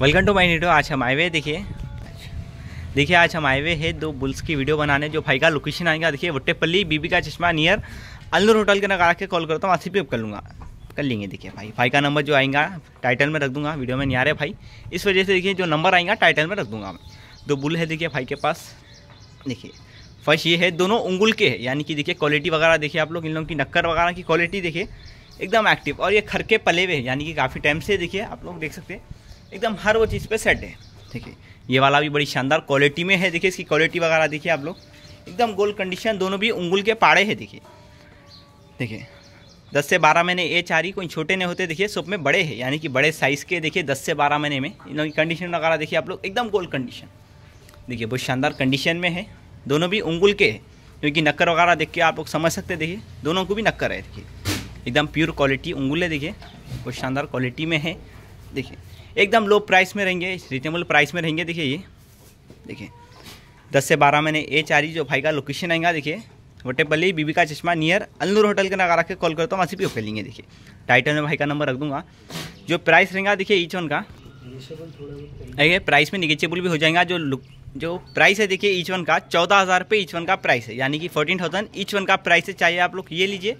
welcome to my नीटो आज हम आए हुए देखिए देखिए आज हम आए हुए है दो बुल्स की वीडियो बनाने जो भाई का लोकेशन आएगा देखिए वट्टेपल्ली बीबी का चश्मा नियर अलूर होटल के नगर के कॉल करता हूँ वहाँ से पिकअप कर लूँगा कर लेंगे देखिए भाई भाई का नंबर जो आएगा टाइटल में रख दूंगा वीडियो में नहीं आ रहे भाई इस वजह से देखिए जो नंबर आएगा टाइटल में रख दूंगा मैं दो बुल है देखिए भाई के पास देखिए फर्स्ट ये है दोनों उंगुल के यानी कि देखिए क्वालिटी वगैरह देखिए आप लोग इन लोगों की नक्कर वगैरह की क्वालिटी देखिए एकदम एक्टिव और ये खर के पले हुए यानी कि काफ़ी टाइम से देखिए आप लोग देख सकते हैं एकदम हर वो चीज़ पे सेट है ठीक है ये वाला भी बड़ी शानदार क्वालिटी में है देखिए इसकी क्वालिटी वगैरह देखिए आप लोग एकदम गोल कंडीशन दोनों भी उंगुल के पाड़े हैं देखिए देखिए दस से बारह महीने ए चार ही कोई छोटे नहीं होते देखिए सब में बड़े हैं यानी कि बड़े साइज़ के देखिए दस से बारह महीने में इनकी कंडीशन वगैरह देखिए आप लोग एकदम गोल कंडीशन देखिए बहुत शानदार कंडीशन में है दोनों भी उंगुल के हैं क्योंकि नक्कर वगैरह देख के आप लोग समझ सकते देखिए दोनों को भी नक्कर है देखिए एकदम प्योर क्वालिटी उंगुल है देखिए बहुत शानदार क्वालिटी में है देखिए एकदम लो प्राइस में रहेंगे रिजनेबल प्राइस में रहेंगे देखिए ये देखिए दस से बारह महीने ए चारी जो भाई का लोकेशन आएगा देखिए वोटेपल्ली बीबी का चश्मा नियर अल्लूर होटल के नगर आके कॉल करता हूँ वहाँ से भी ओके लेंगे देखिए टाइटल में भाई का नंबर रख दूंगा जो प्राइस रहेगा देखिए ईच वन का देखिए प्राइस में निगेचेबल भी हो जाएगा जो लुक जो प्राइस है देखिए ईच वन का चौदह हज़ार रुपये ईच वन का प्राइस है यानी कि फोर्टीन थाउजेंड ईच वन का प्राइस है चाहिए आप लोग ये लीजिए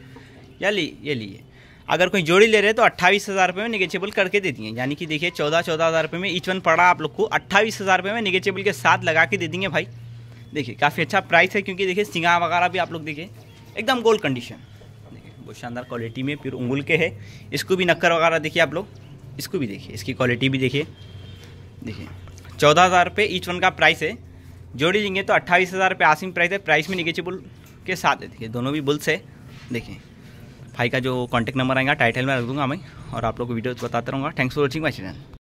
या ली ये लीजिए अगर कोई जोड़ी ले रहे तो अट्ठाईस हज़ार रुपये में निगेचेबल करके दे दिए यानी कि देखिए चौदह चौदह हज़ार रुपये में ईच वन पड़ा आप लोग को अट्ठाईस हज़ार रुपये में निगेचेबल के साथ लगा के दे देंगे भाई देखिए काफ़ी अच्छा प्राइस है क्योंकि देखिए सिंगा वगैरह भी आप लोग देखिए एकदम गोल्ड कंडीशन देखिए बहुत शानदार क्वालिटी में प्योर उंगुल के है इसको भी नक्कर वगैरह देखिए आप लोग इसको भी देखिए इसकी क्वालिटी भी देखिए देखिए चौदह हज़ार रुपये ईच वन का प्राइस है जोड़ी लेंगे तो अट्ठाईस हज़ार रुपये आसिम प्राइस है प्राइस में निगेचेबल के साथ है देखिए दोनों भी बुल्स है देखें भाई का जो कॉन्टैक्ट नंबर आएगा टाइटल में रख दूंगा मैं और आप लोग को वीडियो बताता रहूँगा thanks for watching my channel